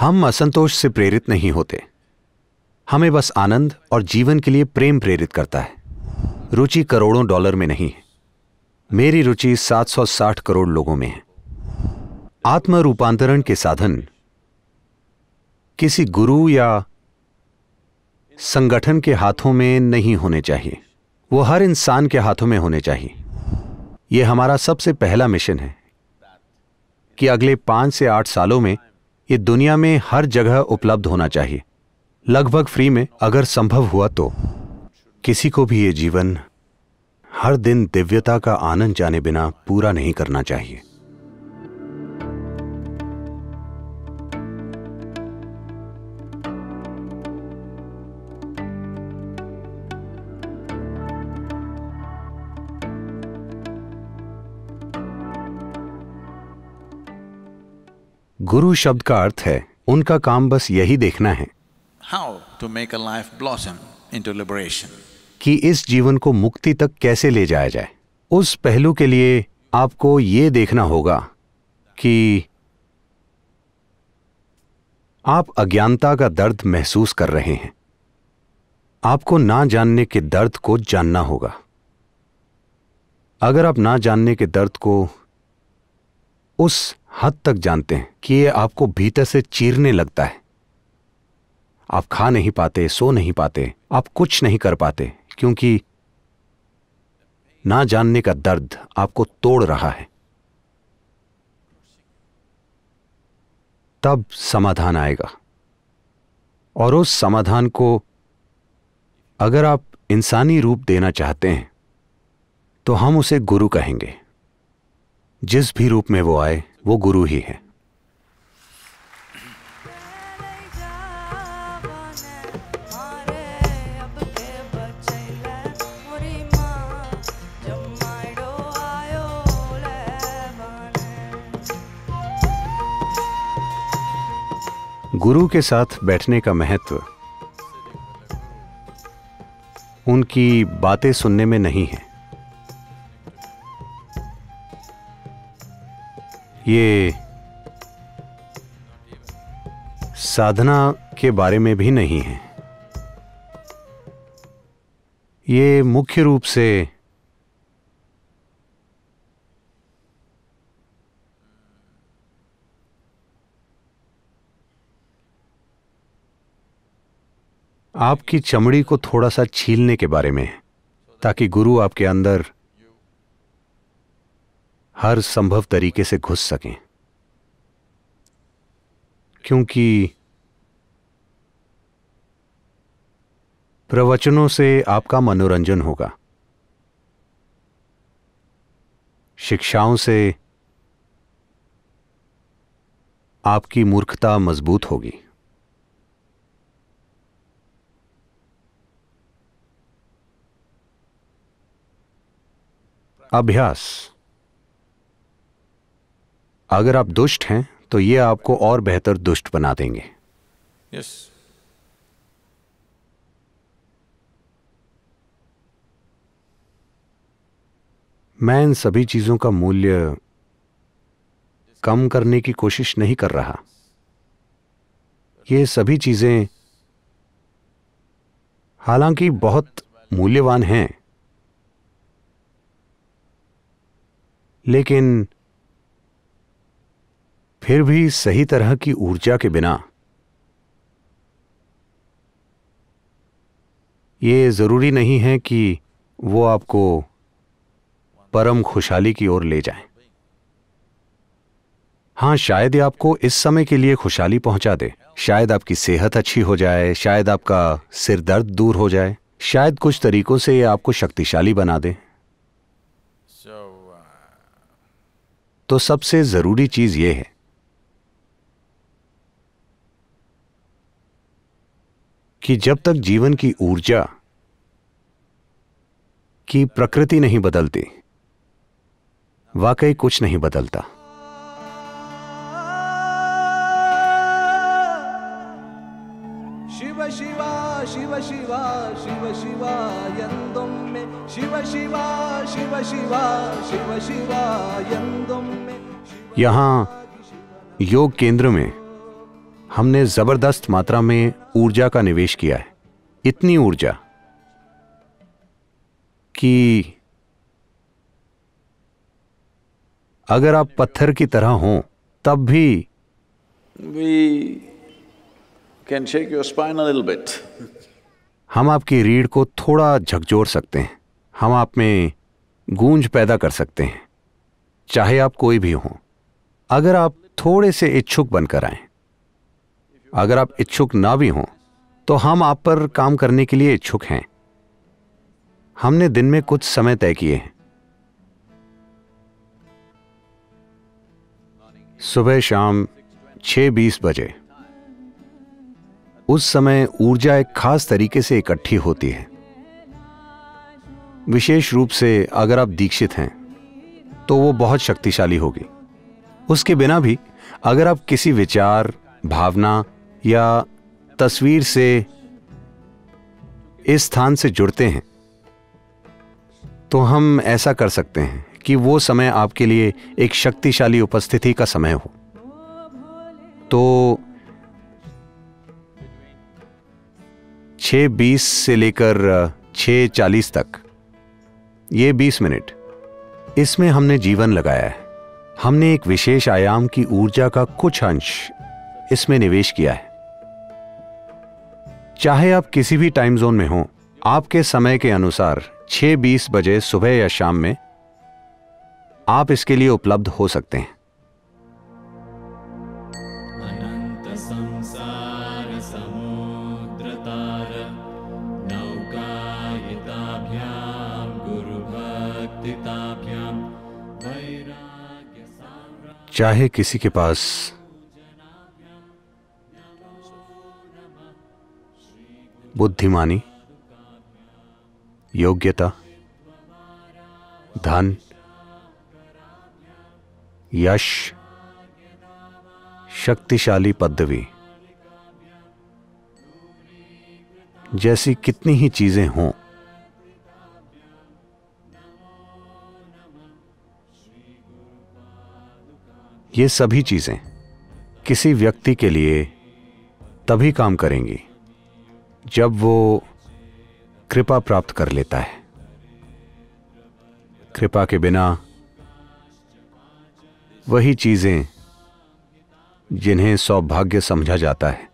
हम असंतोष से प्रेरित नहीं होते हमें बस आनंद और जीवन के लिए प्रेम प्रेरित करता है रुचि करोड़ों डॉलर में नहीं है मेरी रुचि 760 करोड़ लोगों में है आत्म रूपांतरण के साधन किसी गुरु या संगठन के हाथों में नहीं होने चाहिए वो हर इंसान के हाथों में होने चाहिए यह हमारा सबसे पहला मिशन है कि अगले पांच से आठ सालों में ये दुनिया में हर जगह उपलब्ध होना चाहिए लगभग फ्री में अगर संभव हुआ तो किसी को भी ये जीवन हर दिन दिव्यता का आनंद जाने बिना पूरा नहीं करना चाहिए गुरु शब्द का अर्थ है उनका काम बस यही देखना है to make a life blossom into liberation कि इस जीवन को मुक्ति तक कैसे ले जाया जाए उस पहलू के लिए आपको ये देखना होगा कि आप अज्ञानता का दर्द महसूस कर रहे हैं आपको ना जानने के दर्द को जानना होगा अगर आप ना जानने के दर्द को उस हद तक जानते हैं कि ये आपको भीतर से चीरने लगता है आप खा नहीं पाते सो नहीं पाते आप कुछ नहीं कर पाते क्योंकि ना जानने का दर्द आपको तोड़ रहा है तब समाधान आएगा और उस समाधान को अगर आप इंसानी रूप देना चाहते हैं तो हम उसे गुरु कहेंगे जिस भी रूप में वो आए वो गुरु ही है गुरु के साथ बैठने का महत्व उनकी बातें सुनने में नहीं है ये साधना के बारे में भी नहीं है ये मुख्य रूप से आपकी चमड़ी को थोड़ा सा छीलने के बारे में है ताकि गुरु आपके अंदर हर संभव तरीके से घुस सकें क्योंकि प्रवचनों से आपका मनोरंजन होगा शिक्षाओं से आपकी मूर्खता मजबूत होगी अभ्यास अगर आप दुष्ट हैं तो ये आपको और बेहतर दुष्ट बना देंगे yes. मैं इन सभी चीजों का मूल्य कम करने की कोशिश नहीं कर रहा ये सभी चीजें हालांकि बहुत मूल्यवान हैं लेकिन फिर भी सही तरह की ऊर्जा के बिना ये ज़रूरी नहीं है कि वो आपको परम खुशहाली की ओर ले जाए हां शायद ये आपको इस समय के लिए खुशहाली पहुंचा दे शायद आपकी सेहत अच्छी हो जाए शायद आपका सिर दर्द दूर हो जाए शायद कुछ तरीकों से ये आपको शक्तिशाली बना दे uh, तो सबसे ज़रूरी चीज़ ये है कि जब तक जीवन की ऊर्जा की प्रकृति नहीं बदलती वाकई कुछ नहीं बदलता शिव शिवा शिव शिवा शिव शिवा यन्दुम्मे शिव शिवा शिव शिवा शिव शिवा यन्दुम्मे यहाँ योग केंद्र में हमने ज़बरदस्त मात्रा में ऊर्जा का निवेश किया है इतनी ऊर्जा कि अगर आप पत्थर की तरह हों तब भी We can shake हम आपकी रीढ़ को थोड़ा झकझोर सकते हैं हम आप में गूंज पैदा कर सकते हैं चाहे आप कोई भी हों अगर आप थोड़े से इच्छुक बनकर आएं अगर आप इच्छुक ना भी हों तो हम आप पर काम करने के लिए इच्छुक हैं हमने दिन में कुछ समय तय किए हैं सुबह शाम 6:20 बजे उस समय ऊर्जा एक खास तरीके से इकट्ठी होती है विशेष रूप से अगर आप दीक्षित हैं तो वो बहुत शक्तिशाली होगी उसके बिना भी अगर आप किसी विचार भावना या तस्वीर से इस स्थान से जुड़ते हैं तो हम ऐसा कर सकते हैं कि वो समय आपके लिए एक शक्तिशाली उपस्थिति का समय हो तो छः बीस से लेकर छ चालीस तक ये बीस मिनट इसमें हमने जीवन लगाया है हमने एक विशेष आयाम की ऊर्जा का कुछ अंश इसमें निवेश किया है चाहे आप किसी भी टाइम जोन में हो आपके समय के अनुसार 6:20 बजे सुबह या शाम में आप इसके लिए उपलब्ध हो सकते हैं चाहे किसी के पास बुद्धिमानी योग्यता धन यश शक्तिशाली पदवी जैसी कितनी ही चीजें हों ये सभी चीजें किसी व्यक्ति के लिए तभी काम करेंगी जब वो कृपा प्राप्त कर लेता है कृपा के बिना वही चीजें जिन्हें सौभाग्य समझा जाता है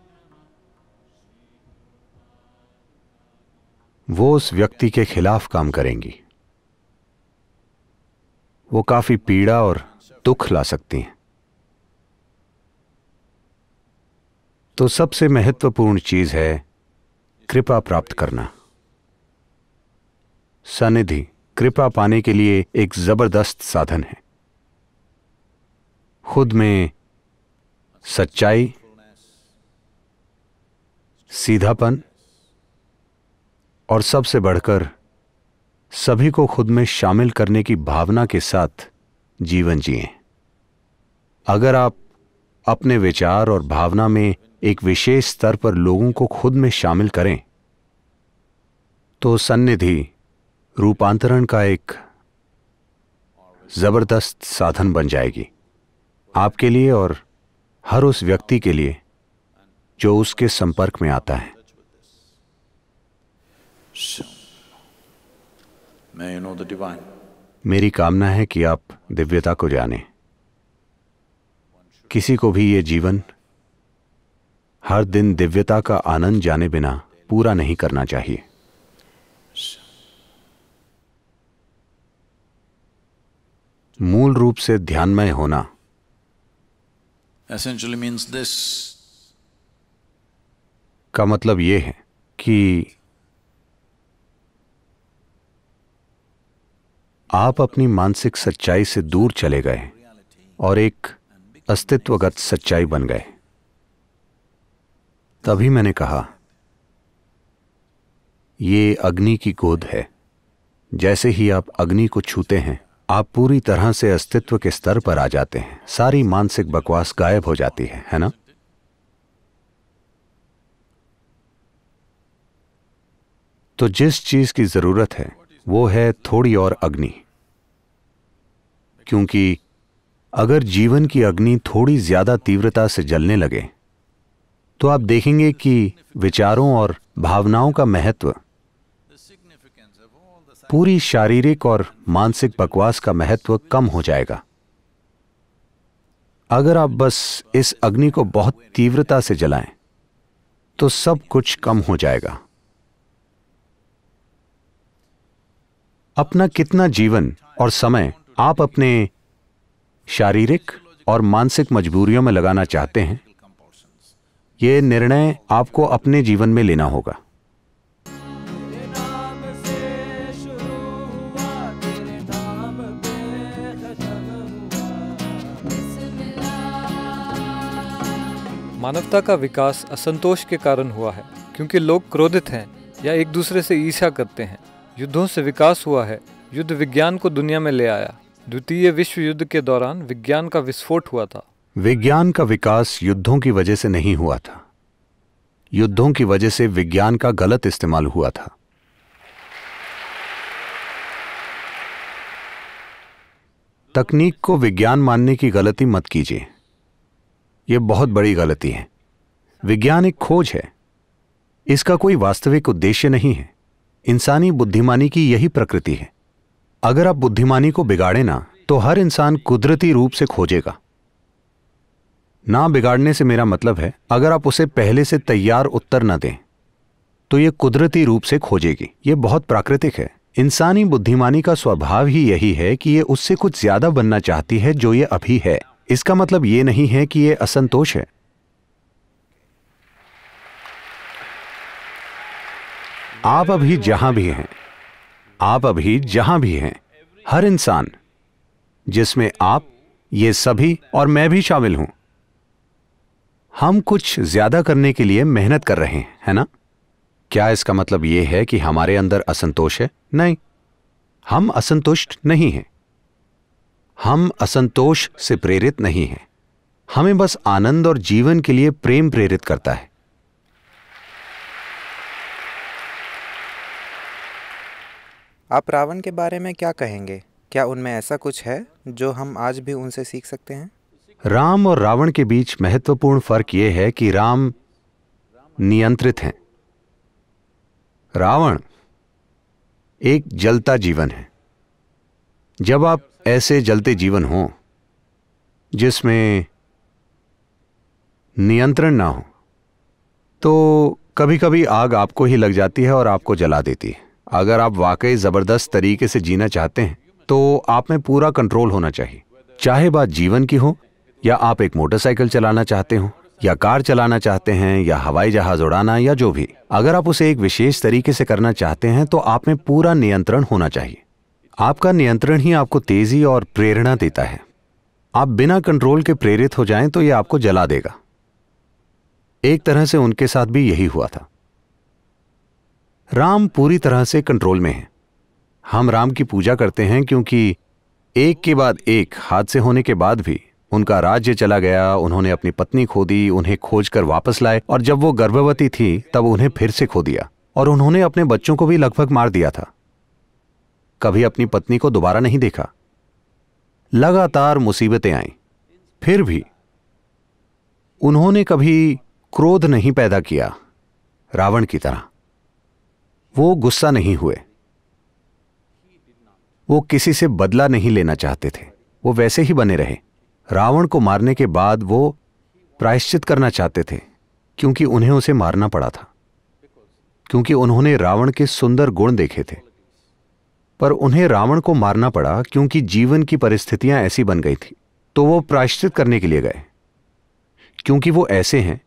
वो उस व्यक्ति के खिलाफ काम करेंगी वो काफी पीड़ा और दुख ला सकती हैं तो सबसे महत्वपूर्ण चीज है कृपा प्राप्त करना सनिधि कृपा पाने के लिए एक जबरदस्त साधन है खुद में सच्चाई सीधापन और सबसे बढ़कर सभी को खुद में शामिल करने की भावना के साथ जीवन जिए अगर आप अपने विचार और भावना में एक विशेष स्तर पर लोगों को खुद में शामिल करें तो सन्निधि रूपांतरण का एक ज़बरदस्त साधन बन जाएगी आपके लिए और हर उस व्यक्ति के लिए जो उसके संपर्क में आता है मेरी कामना है कि आप दिव्यता को जाने किसी को भी ये जीवन हर दिन दिव्यता का आनंद जाने बिना पूरा नहीं करना चाहिए मूल रूप से ध्यानमय होना essentially मीन्स दिस का मतलब यह है कि आप अपनी मानसिक सच्चाई से दूर चले गए और एक अस्तित्वगत सच्चाई बन गए तभी मैंने कहा ये अग्नि की गोद है जैसे ही आप अग्नि को छूते हैं आप पूरी तरह से अस्तित्व के स्तर पर आ जाते हैं सारी मानसिक बकवास गायब हो जाती है है ना तो जिस चीज की जरूरत है वो है थोड़ी और अग्नि क्योंकि अगर जीवन की अग्नि थोड़ी ज्यादा तीव्रता से जलने लगे तो आप देखेंगे कि विचारों और भावनाओं का महत्व पूरी शारीरिक और मानसिक बकवास का महत्व कम हो जाएगा अगर आप बस इस अग्नि को बहुत तीव्रता से जलाएं तो सब कुछ कम हो जाएगा अपना कितना जीवन और समय आप अपने शारीरिक और मानसिक मजबूरियों में लगाना चाहते हैं यह निर्णय आपको अपने जीवन में लेना होगा मानवता का विकास असंतोष के कारण हुआ है क्योंकि लोग क्रोधित हैं या एक दूसरे से ईर्षा करते हैं युद्धों से विकास हुआ है युद्ध विज्ञान को दुनिया में ले आया द्वितीय विश्व युद्ध के दौरान विज्ञान का विस्फोट हुआ था विज्ञान का विकास युद्धों की वजह से नहीं हुआ था युद्धों की वजह से विज्ञान का गलत इस्तेमाल हुआ था तकनीक को विज्ञान मानने की गलती मत कीजिए ये बहुत बड़ी गलती है विज्ञान एक खोज है इसका कोई वास्तविक उद्देश्य नहीं है इंसानी बुद्धिमानी की यही प्रकृति है अगर आप बुद्धिमानी को बिगाड़े ना तो हर इंसान कुदरती रूप से खोजेगा ना बिगाड़ने से मेरा मतलब है अगर आप उसे पहले से तैयार उत्तर ना दें तो यह कुदरती रूप से खोजेगी यह बहुत प्राकृतिक है इंसानी बुद्धिमानी का स्वभाव ही यही है कि यह उससे कुछ ज्यादा बनना चाहती है जो ये अभी है इसका मतलब ये नहीं है कि ये असंतोष है आप अभी जहां भी हैं आप अभी जहां भी हैं हर इंसान जिसमें आप ये सभी और मैं भी शामिल हूं हम कुछ ज्यादा करने के लिए मेहनत कर रहे हैं है ना क्या इसका मतलब यह है कि हमारे अंदर असंतोष है नहीं हम असंतुष्ट नहीं हैं हम असंतोष से प्रेरित नहीं हैं हमें बस आनंद और जीवन के लिए प्रेम प्रेरित करता है आप रावण के बारे में क्या कहेंगे क्या उनमें ऐसा कुछ है जो हम आज भी उनसे सीख सकते हैं राम और रावण के बीच महत्वपूर्ण फर्क यह है कि राम नियंत्रित हैं रावण एक जलता जीवन है जब आप ऐसे जलते जीवन हो जिसमें नियंत्रण ना हो तो कभी कभी आग आपको ही लग जाती है और आपको जला देती है अगर आप वाकई ज़बरदस्त तरीके से जीना चाहते हैं तो आप में पूरा कंट्रोल होना चाहिए चाहे बात जीवन की हो या आप एक मोटरसाइकिल चलाना चाहते हो या कार चलाना चाहते हैं या हवाई जहाज उड़ाना या जो भी अगर आप उसे एक विशेष तरीके से करना चाहते हैं तो आप में पूरा नियंत्रण होना चाहिए आपका नियंत्रण ही आपको तेजी और प्रेरणा देता है आप बिना कंट्रोल के प्रेरित हो जाएं तो यह आपको जला देगा एक तरह से उनके साथ भी यही हुआ था राम पूरी तरह से कंट्रोल में है हम राम की पूजा करते हैं क्योंकि एक के बाद एक हादसे होने के बाद भी उनका राज्य चला गया उन्होंने अपनी पत्नी खो दी उन्हें खोजकर वापस लाए और जब वो गर्भवती थी तब उन्हें फिर से खो दिया और उन्होंने अपने बच्चों को भी लगभग मार दिया था कभी अपनी पत्नी को दोबारा नहीं देखा लगातार मुसीबतें आईं फिर भी उन्होंने कभी क्रोध नहीं पैदा किया रावण की तरह वो गुस्सा नहीं हुए वो किसी से बदला नहीं लेना चाहते थे वो वैसे ही बने रहे रावण को मारने के बाद वो प्रायश्चित करना चाहते थे क्योंकि उन्हें उसे मारना पड़ा था क्योंकि उन्होंने रावण के सुंदर गुण देखे थे पर उन्हें रावण को मारना पड़ा क्योंकि जीवन की परिस्थितियां ऐसी बन गई थी तो वो प्रायश्चित करने के लिए गए क्योंकि वो ऐसे हैं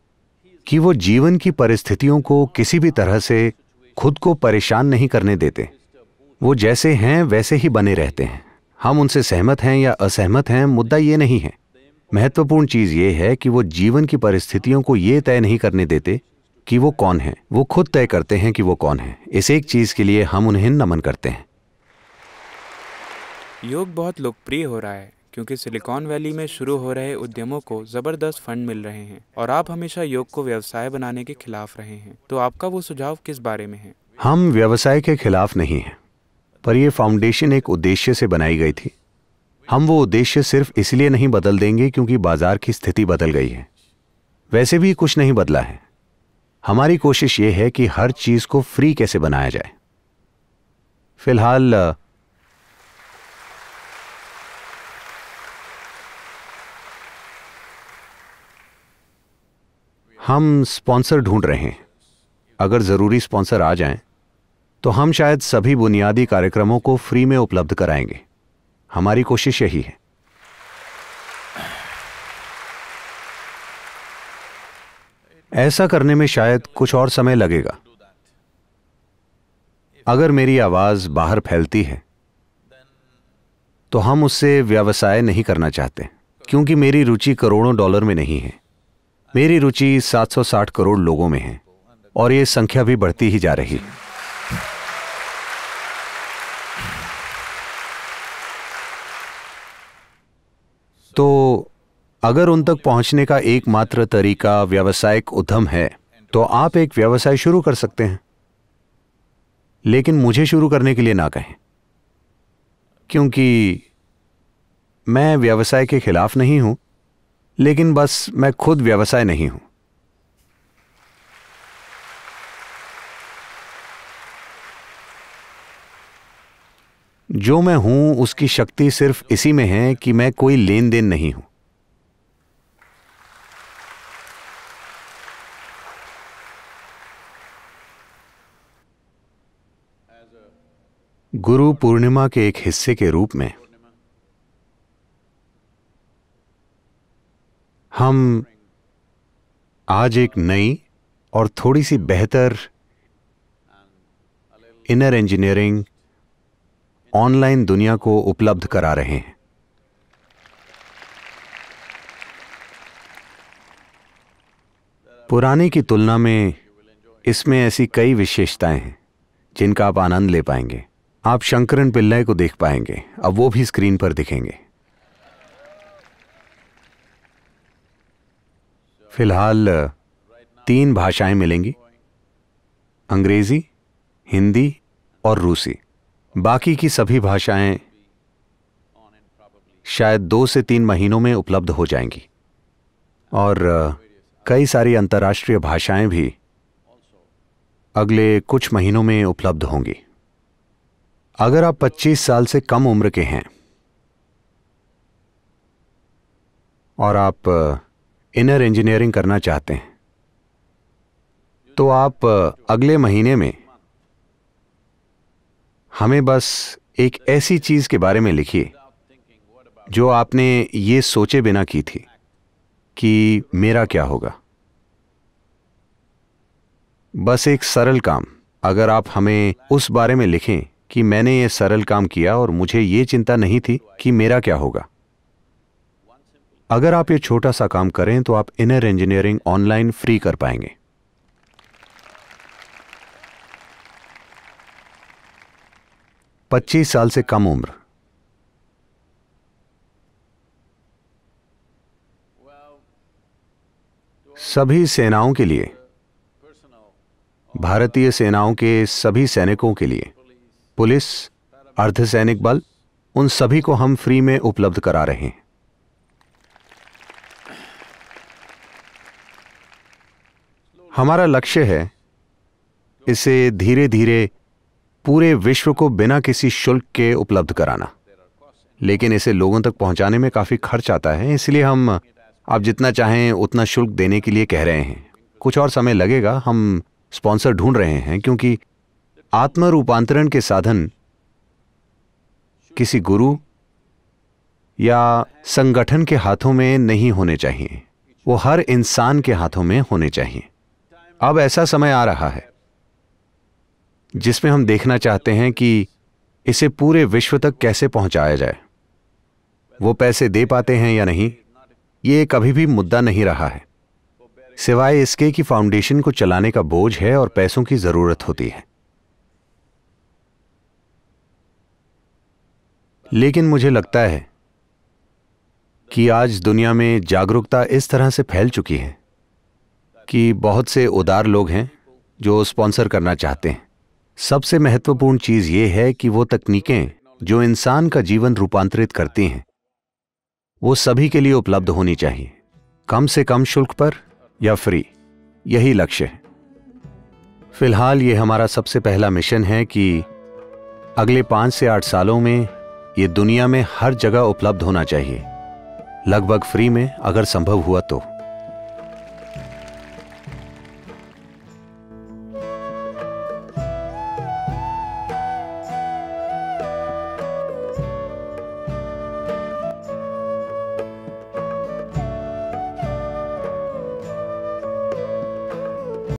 कि वो जीवन की परिस्थितियों को किसी भी तरह से खुद को परेशान नहीं करने देते वो जैसे हैं वैसे ही बने रहते हैं हम उनसे सहमत हैं या असहमत हैं मुद्दा ये नहीं है महत्वपूर्ण चीज़ ये है कि वो जीवन की परिस्थितियों को ये तय नहीं करने देते कि वो कौन है वो खुद तय करते हैं कि वो कौन है इस एक चीज़ के लिए हम उन्हें नमन करते हैं योग बहुत लोकप्रिय हो रहा है क्योंकि सिलिकॉन वैली में शुरू हो रहे उद्यमों को जबरदस्त फंड मिल रहे हैं और आप हमेशा योग को व्यवसाय बनाने के खिलाफ रहे हैं तो आपका वो सुझाव किस बारे में है हम व्यवसाय के खिलाफ नहीं है पर यह फाउंडेशन एक उद्देश्य से बनाई गई थी हम वो उद्देश्य सिर्फ इसलिए नहीं बदल देंगे क्योंकि बाजार की स्थिति बदल गई है वैसे भी कुछ नहीं बदला है हमारी कोशिश ये है कि हर चीज को फ्री कैसे बनाया जाए फिलहाल हम स्पॉन्सर ढूंढ रहे हैं अगर ज़रूरी स्पॉन्सर आ जाएं, तो हम शायद सभी बुनियादी कार्यक्रमों को फ्री में उपलब्ध कराएंगे हमारी कोशिश यही है ऐसा करने में शायद कुछ और समय लगेगा अगर मेरी आवाज बाहर फैलती है तो हम उससे व्यवसाय नहीं करना चाहते क्योंकि मेरी रुचि करोड़ों डॉलर में नहीं है मेरी रुचि 760 करोड़ लोगों में है और ये संख्या भी बढ़ती ही जा रही है तो अगर उन तक पहुंचने का एकमात्र तरीका व्यावसायिक उद्यम है तो आप एक व्यवसाय शुरू कर सकते हैं लेकिन मुझे शुरू करने के लिए ना कहें क्योंकि मैं व्यवसाय के खिलाफ नहीं हूं लेकिन बस मैं खुद व्यवसाय नहीं हूं जो मैं हूं उसकी शक्ति सिर्फ इसी में है कि मैं कोई लेन देन नहीं हूं गुरु पूर्णिमा के एक हिस्से के रूप में हम आज एक नई और थोड़ी सी बेहतर इनर इंजीनियरिंग ऑनलाइन दुनिया को उपलब्ध करा रहे हैं पुराने की तुलना में इसमें ऐसी कई विशेषताएं हैं जिनका आप आनंद ले पाएंगे आप शंकरन पिल्लय को देख पाएंगे अब वो भी स्क्रीन पर दिखेंगे फिलहाल तीन भाषाएं मिलेंगी अंग्रेज़ी हिंदी और रूसी बाकी की सभी भाषाएं शायद दो से तीन महीनों में उपलब्ध हो जाएंगी और कई सारी अंतर्राष्ट्रीय भाषाएं भी अगले कुछ महीनों में उपलब्ध होंगी अगर आप 25 साल से कम उम्र के हैं और आप इनर इंजीनियरिंग करना चाहते हैं तो आप अगले महीने में हमें बस एक ऐसी चीज के बारे में लिखिए जो आपने ये सोचे बिना की थी कि मेरा क्या होगा बस एक सरल काम अगर आप हमें उस बारे में लिखें कि मैंने ये सरल काम किया और मुझे ये चिंता नहीं थी कि मेरा क्या होगा अगर आप ये छोटा सा काम करें तो आप इनर इंजीनियरिंग ऑनलाइन फ्री कर पाएंगे पच्चीस साल से कम उम्र सभी सेनाओं के लिए भारतीय सेनाओं के सभी सैनिकों के लिए पुलिस अर्धसैनिक बल उन सभी को हम फ्री में उपलब्ध करा रहे हैं हमारा लक्ष्य है इसे धीरे धीरे पूरे विश्व को बिना किसी शुल्क के उपलब्ध कराना लेकिन इसे लोगों तक पहुंचाने में काफ़ी खर्च आता है इसलिए हम आप जितना चाहें उतना शुल्क देने के लिए कह रहे हैं कुछ और समय लगेगा हम स्पॉन्सर ढूंढ रहे हैं क्योंकि आत्म रूपांतरण के साधन किसी गुरु या संगठन के हाथों में नहीं होने चाहिए वो हर इंसान के हाथों में होने चाहिए अब ऐसा समय आ रहा है जिसमें हम देखना चाहते हैं कि इसे पूरे विश्व तक कैसे पहुंचाया जाए वो पैसे दे पाते हैं या नहीं ये कभी भी मुद्दा नहीं रहा है सिवाय इसके कि फाउंडेशन को चलाने का बोझ है और पैसों की जरूरत होती है लेकिन मुझे लगता है कि आज दुनिया में जागरूकता इस तरह से फैल चुकी है कि बहुत से उदार लोग हैं जो स्पॉन्सर करना चाहते हैं सबसे महत्वपूर्ण चीज ये है कि वो तकनीकें जो इंसान का जीवन रूपांतरित करती हैं वो सभी के लिए उपलब्ध होनी चाहिए कम से कम शुल्क पर या फ्री यही लक्ष्य है फिलहाल ये हमारा सबसे पहला मिशन है कि अगले पांच से आठ सालों में ये दुनिया में हर जगह उपलब्ध होना चाहिए लगभग फ्री में अगर संभव हुआ तो